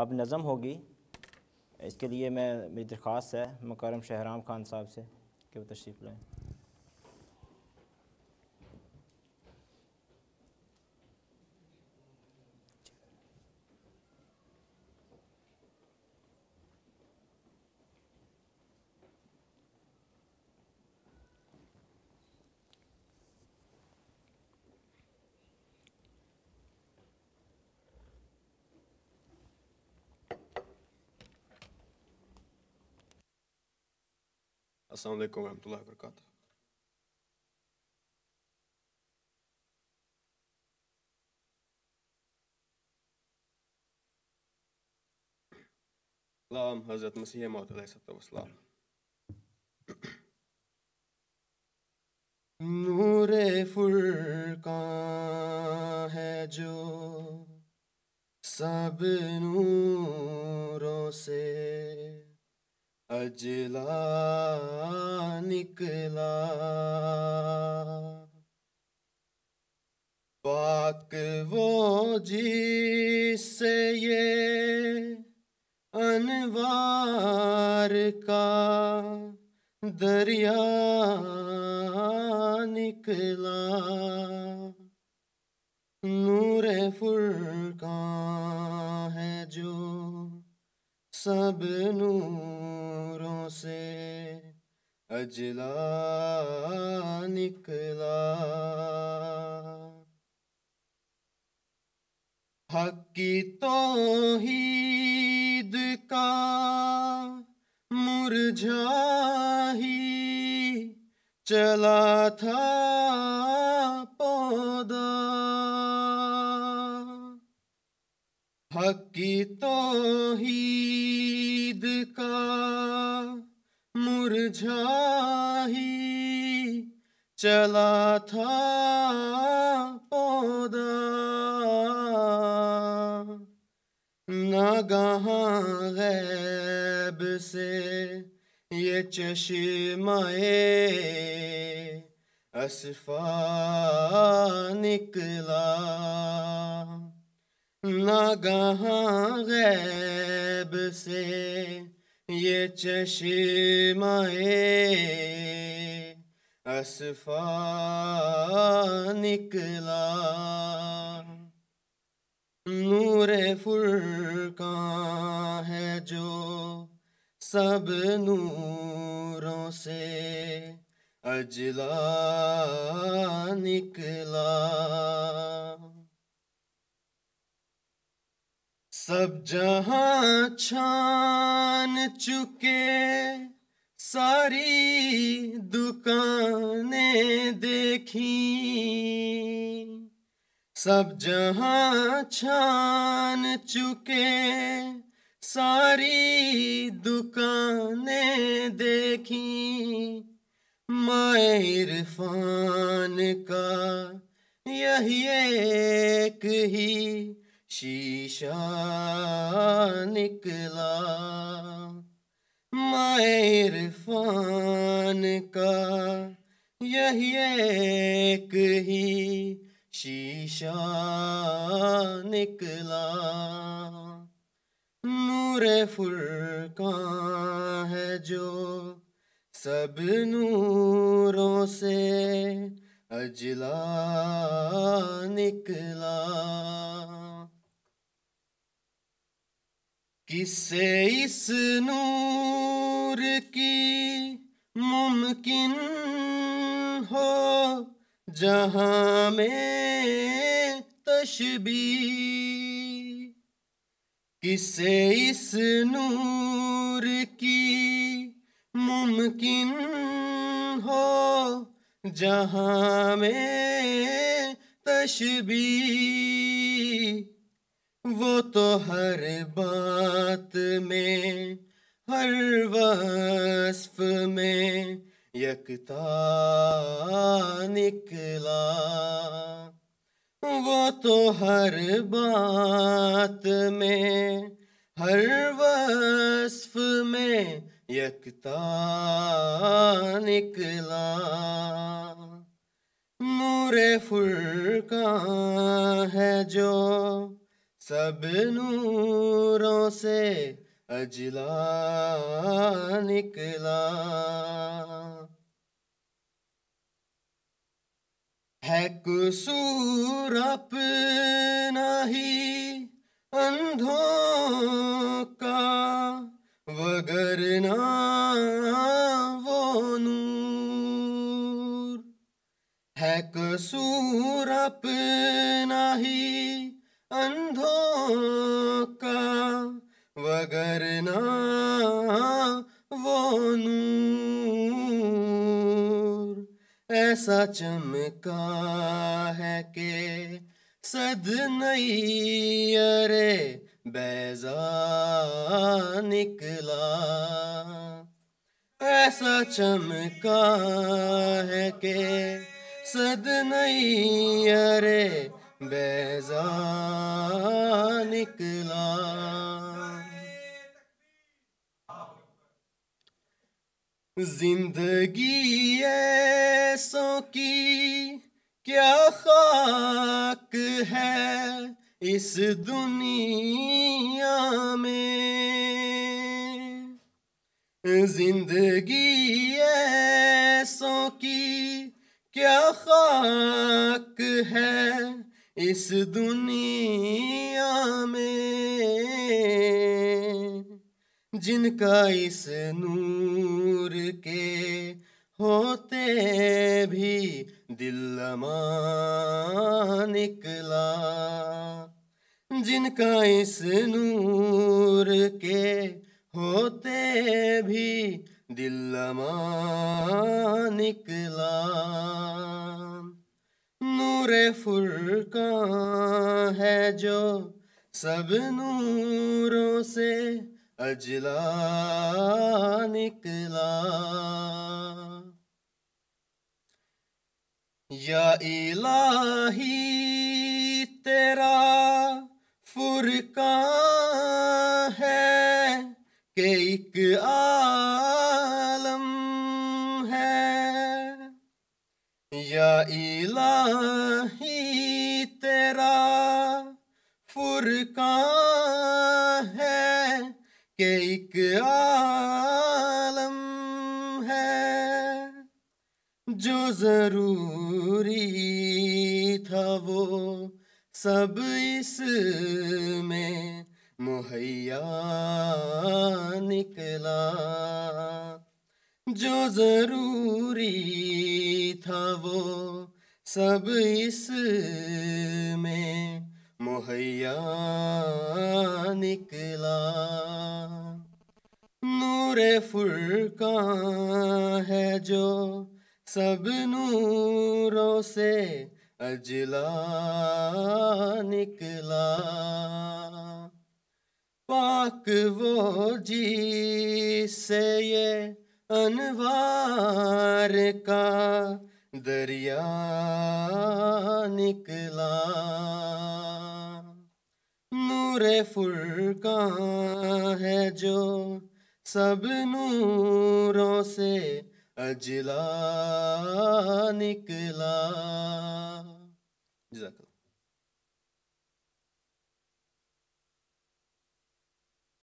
अब नज़म होगी इसके लिए मैं मेरी दरख्वास्त है मकरम शहराम खान साहब से कि वो तशरीफ़ लाएँ असल वरहमल वर्क सलाम हज़रत मसीह मोहतलाम नूरे फुरका है जो सब नूरों से अजला निकला पाक वो जी से ये अनवार का दरिया निकला नूर फुरका है जो सब नूर से अजला निकला हक की तोहीद का मुरझा ही चला था पौधा हकी तो तोहीद का मुरझाही चला था पौधा नागहा गैब से ये चश्माए असफा निकला नागहा गैब से ये चशीमाए असफा निकला नूर फुरका है जो सब नूरों से अजला निकला सब जहां छान चुके सारी दुकाने देखी सब जहां छान चुके सारी दुकाने देखी माए का यही एक ही शीशा निकला मायर फान का यही एक ही शीशा निकला नूर फुरका है जो सब नूरों से अजला निकला किसे इस नूर की मुमकिन हो जहाँ में तशबी किसे इस नूर की मुमकिन हो जहाँ में तशबी वो तो हर बात में हर वस्फ में यकता निकला वो तो हर बात में हर वस्फ में यकता निकला फुर फुरका है जो सब नूरों से अजला निकला है कसूर अपना ही अंधों का वगरना वो नूर है कसूर अपना ही अंधों का ना वो नूर ऐसा चमका है के सद नहीं अरे बैजा निकला ऐसा चमका है के सद नहीं अरे बेजा निकला जिंदगी ऐसो की क्या खाक है इस दुनिया में जिंदगी ऐसो की क्या खाक है इस दुनिया में जिनका इस नूर के होते भी दिल निकला जिनका इस नूर के होते भी दिल निकला नूर फुरकान है जो सब नूरों से अजला निकला या इलाही तेरा फुरका है के एक आ इलाही तेरा फुरकान है के एक आलम है जो ज़रूरी था वो सब इसमें मुहैया निकला जो जरूरी था वो सब इस में मुहैया निकला नूर फुरका है जो सब नूरों से अजला निकला पाक वो जी से ये अनवार का दरिया निकला नूर फुरका है जो सब नूरों से अजला निकला जजाकल्ला